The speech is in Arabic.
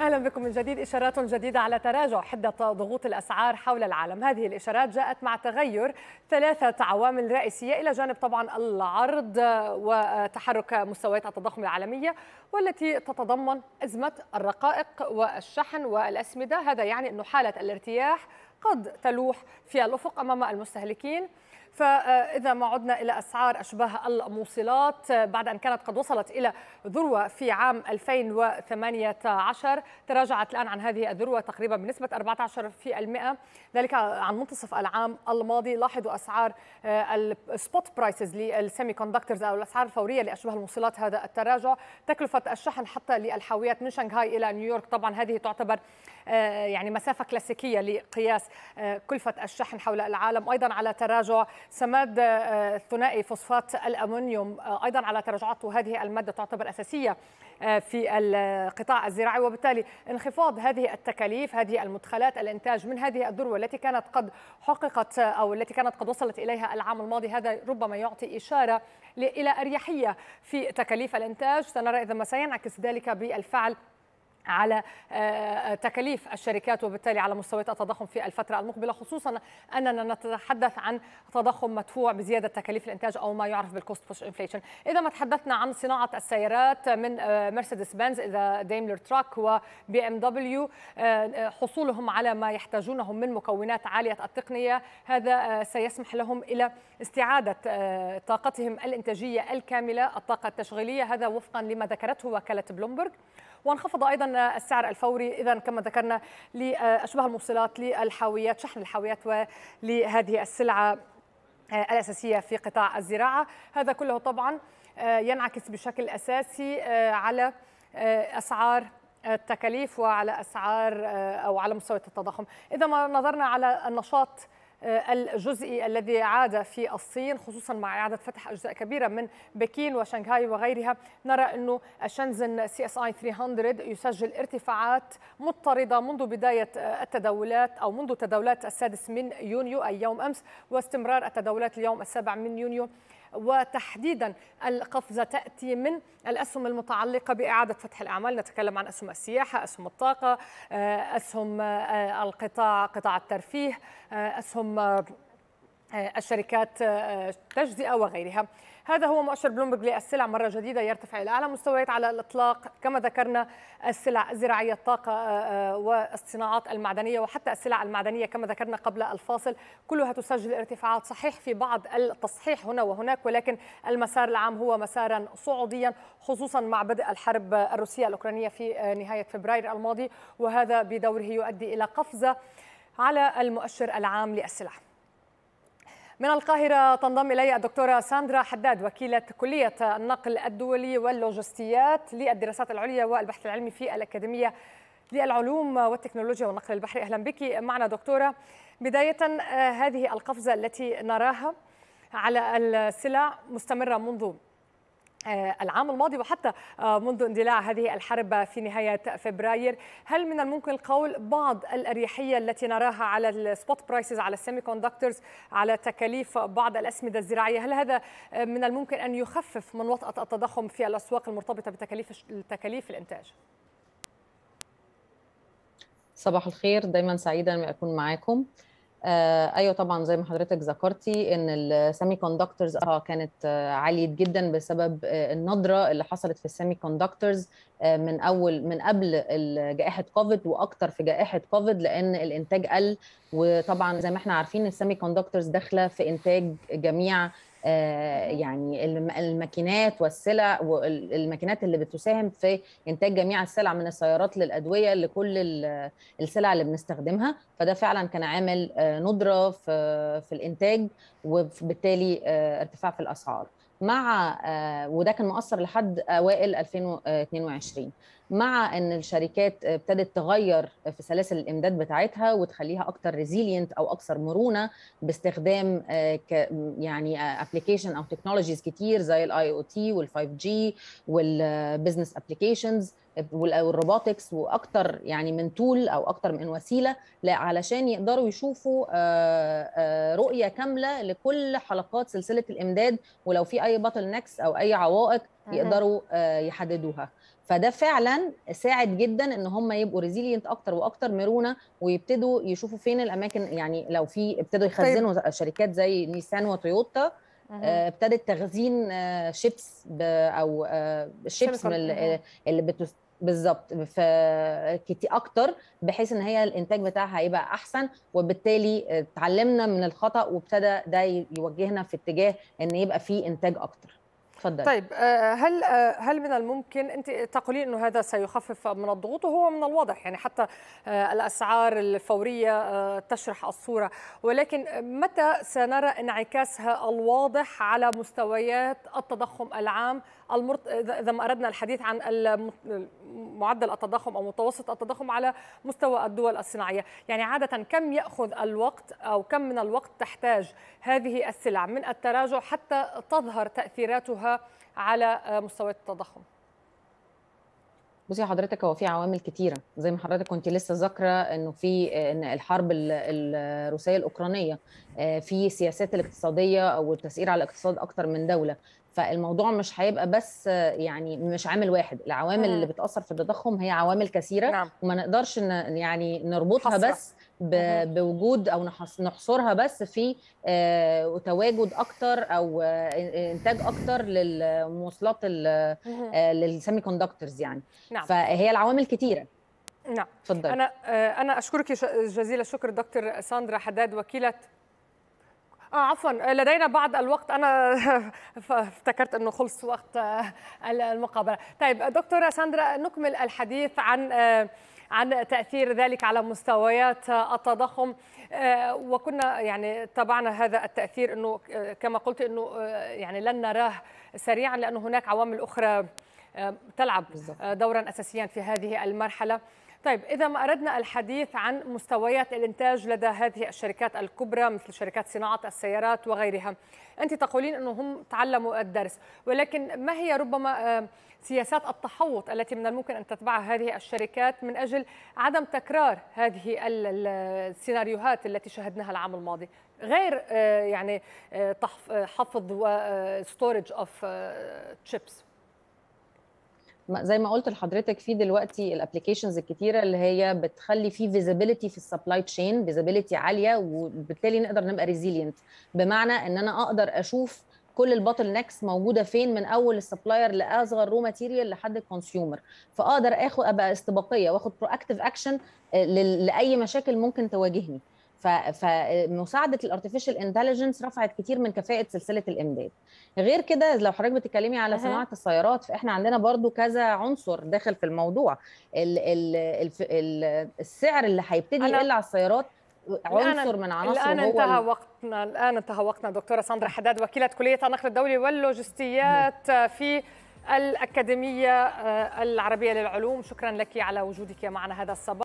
اهلا بكم من جديد اشارات جديده على تراجع حده ضغوط الاسعار حول العالم، هذه الاشارات جاءت مع تغير ثلاثه عوامل رئيسيه الى جانب طبعا العرض وتحرك مستويات التضخم العالميه والتي تتضمن ازمه الرقائق والشحن والاسمده، هذا يعني انه حاله الارتياح قد تلوح في الافق امام المستهلكين فإذا ما عدنا إلى أسعار أشباه الموصلات آه، بعد أن كانت قد وصلت إلى ذروة في عام 2018 تراجعت الآن عن هذه الذروة تقريبا بنسبة 14% ذلك عن منتصف العام الماضي لاحظوا أسعار السبوت برايسز للسيمي كوندكترز أو الأسعار الفورية لأشباه الموصلات هذا التراجع تكلفة الشحن حتى للحاويات من شنغهاي إلى نيويورك طبعا هذه تعتبر آه، يعني مسافة كلاسيكية لقياس آه، كلفة الشحن حول العالم أيضا على تراجع سماد آه، ثنائي فوسفات الامونيوم آه، ايضا على تراجعات هذه الماده تعتبر اساسيه آه، في القطاع الزراعي وبالتالي انخفاض هذه التكاليف هذه المدخلات الانتاج من هذه الذروه التي كانت قد حققت او التي كانت قد وصلت اليها العام الماضي هذا ربما يعطي اشاره الى اريحيه في تكاليف الانتاج سنرى اذا ما سينعكس ذلك بالفعل على آه، تكاليف الشركات وبالتالي على مستويات التضخم في الفترة المقبلة خصوصا أننا نتحدث عن تضخم مدفوع بزيادة تكاليف الإنتاج أو ما يعرف بالكوست بوش إنفليشن إذا ما تحدثنا عن صناعة السيارات من مرسيدس آه، بنز إذا دايملر تراك وبي ام دبليو حصولهم على ما يحتاجونه من مكونات عالية التقنية هذا آه، سيسمح لهم إلى استعادة طاقتهم الإنتاجية الكاملة الطاقة التشغيلية هذا وفقا لما ذكرته وكالة بلومبرغ وانخفض أيضا السعر الفوري إذا كما ذكرنا لأشباه الموصلات للحاويات شحن الحاويات ولهذه السلعة الأساسية في قطاع الزراعة هذا كله طبعا ينعكس بشكل أساسي على أسعار التكاليف وعلى أسعار أو على مستوى التضخم إذا ما نظرنا على النشاط آه، الجزئي الذي عاد في الصين خصوصا مع إعادة فتح أجزاء كبيرة من بكين وشنغهاي وغيرها نرى أنه الشنزن سي اس اي 300 يسجل ارتفاعات مضطردة منذ بداية آه، التداولات أو منذ تداولات السادس من يونيو أي يوم أمس واستمرار التداولات اليوم السابع من يونيو وتحديدا القفزة تأتي من الأسهم المتعلقة بإعادة فتح الأعمال نتكلم عن أسهم السياحة أسهم الطاقة آه، أسهم آه، القطاع قطاع الترفيه آه، أسهم آه، الشركات التجزئة آه، وغيرها. هذا هو مؤشر بلومبرج للسلع مرة جديدة يرتفع إلى أعلى مستويات على الإطلاق كما ذكرنا السلع الزراعية الطاقة آه، والصناعات المعدنية وحتى السلع المعدنية كما ذكرنا قبل الفاصل كلها تسجل ارتفاعات صحيح في بعض التصحيح هنا وهناك ولكن المسار العام هو مسارا صعوديا خصوصا مع بدء الحرب الروسية الأوكرانية في نهاية فبراير الماضي وهذا بدوره يؤدي إلى قفزة على المؤشر العام للسلع من القاهرة تنضم إلي الدكتورة ساندرا حداد وكيلة كلية النقل الدولي واللوجستيات للدراسات العليا والبحث العلمي في الأكاديمية للعلوم والتكنولوجيا والنقل البحري أهلا بك معنا دكتورة بداية آه، هذه القفزة التي نراها على السلع مستمرة منذ آه، العام الماضي وحتى آه، منذ اندلاع هذه الحرب في نهاية فبراير هل من الممكن القول بعض الأريحية التي نراها على السبوت برايسز على السيمي كوندكترز على تكاليف بعض الأسمدة الزراعية هل هذا آه، من الممكن أن يخفف من وطأة التضخم في الأسواق المرتبطة بتكاليف تكاليف الإنتاج؟ صباح الخير دايما سعيدة أن أكون معاكم آه، ايوه طبعا زي ما حضرتك ذكرتي ان السيمي كوندكتورز آه، كانت آه، عاليه جدا بسبب النضره اللي حصلت في السيمي كوندكتورز من اول من قبل جائحه كوفيد واكتر في جائحه كوفيد لان الانتاج قل وطبعا زي ما احنا عارفين السيمي كوندكتورز داخله في انتاج جميع آه، يعني الماكينات والسلع والماكينات اللي بتساهم في انتاج جميع السلع من السيارات للادويه لكل السلع اللي بنستخدمها فده فعلا كان عامل آه، ندره في في الانتاج وبالتالي آه، ارتفاع في الاسعار مع آه، وده كان مؤثر لحد اوائل 2022 مع ان الشركات ابتدت تغير في سلاسل الامداد بتاعتها وتخليها اكثر ريزيلينت او اكثر مرونه باستخدام آه، يعني ابلكيشن آه، او تكنولوجيز كتير زي الاي او تي وال5 جي والبزنس ابلكيشنز والروبوتكس واكتر يعني من تول او اكتر من وسيله علشان يقدروا يشوفوا آه، آه، رؤيه كامله لكل حلقات سلسله الامداد ولو في اي بطل نكس او اي عوائق يقدروا آه، يحددوها فده فعلا ساعد جدا ان هم يبقوا ريزيلينت اكتر واكتر مرونه ويبتدوا يشوفوا فين الاماكن يعني لو في ابتدوا طيب. يخزنوا طيب. شركات زي نيسان وتويوتا ابتدت تخزين شيبس او شيبس من اللي بالظبط في اكتر بحيث ان هي الانتاج بتاعها هيبقى احسن وبالتالي اتعلمنا من الخطا وابتدى ده يوجهنا في اتجاه ان يبقى في انتاج اكتر اتفضلي طيب آه، هل آه، هل من الممكن انت تقولين انه هذا سيخفف من الضغوط وهو من الواضح يعني حتى آه، الاسعار الفوريه تشرح الصوره ولكن متى سنرى انعكاسها الواضح على مستويات التضخم العام المرت... إذا ما أردنا الحديث عن معدل التضخم أو متوسط التضخم على مستوى الدول الصناعية يعني عادة كم يأخذ الوقت أو كم من الوقت تحتاج هذه السلع من التراجع حتى تظهر تأثيراتها على مستوى التضخم بصي حضرتك هو في عوامل كتيره زي ما حضرتك كنت لسه ذاكره انه في ان الحرب الروسيه الاوكرانيه آه، في سياسات الاقتصاديه او التسيير على الاقتصاد اكتر من دوله فالموضوع مش هيبقى بس يعني مش عامل واحد العوامل اللي بتاثر في التضخم هي عوامل كثيره نعم. وما نقدرش يعني نربطها حصرة. بس بوجود او نحصرها بس في آه تواجد اكتر او آه انتاج اكتر للمواصلات آه للسيمي كوندكترز يعني نعم. فهي العوامل كتيره نعم اتفضلي انا آه، انا اشكرك جزيل الشكر دكتور ساندرا حداد وكيله آه عفوا آه، لدينا بعض الوقت انا افتكرت انه خلص وقت آه، المقابله طيب دكتوره ساندرا نكمل الحديث عن آه، عن تاثير ذلك على مستويات التضخم وكنا يعني تابعنا هذا التاثير انه كما قلت انه يعني لن نراه سريعا لانه هناك عوامل اخرى تلعب آه، دورا اساسيا في هذه المرحله طيب إذا ما أردنا الحديث عن مستويات الإنتاج لدى هذه الشركات الكبرى مثل شركات صناعة السيارات وغيرها أنت تقولين أنهم تعلموا الدرس ولكن ما هي ربما آه، سياسات التحوط التي من الممكن أن تتبعها هذه الشركات من أجل عدم تكرار هذه السيناريوهات التي شهدناها العام الماضي غير آه، يعني حفظ وستورج اوف تشيبس زي ما قلت لحضرتك في دلوقتي الابلكيشنز الكتيره اللي هي بتخلي في فيزيبيليتي في السبلاي تشين فيزيبيليتي عاليه وبالتالي نقدر نبقى ريزيلينت بمعنى ان انا اقدر اشوف كل الباتل نكس موجوده فين من اول السبلاير لاصغر رو ماتيريال لحد الكونسيومر فاقدر اخد ابقى استباقيه واخد برو اكتف اكشن لاي مشاكل ممكن تواجهني فمساعده الارتفيشال انتليجنس رفعت كتير من كفاءه سلسله الامداد غير كده لو حضرتك بتتكلمي على صناعه السيارات فاحنا عندنا برضو كذا عنصر داخل في الموضوع الـ الـ الـ الـ السعر اللي هيبتدي يقل على السيارات عنصر من عناصر الان هو انتهى وقتنا الان انتهى وقتنا دكتوره ساندرا حداد وكيله كليه النقل الدولي واللوجستيات نعم. في الأكاديمية آه، العربية للعلوم شكرا لك على وجودك معنا هذا الصباح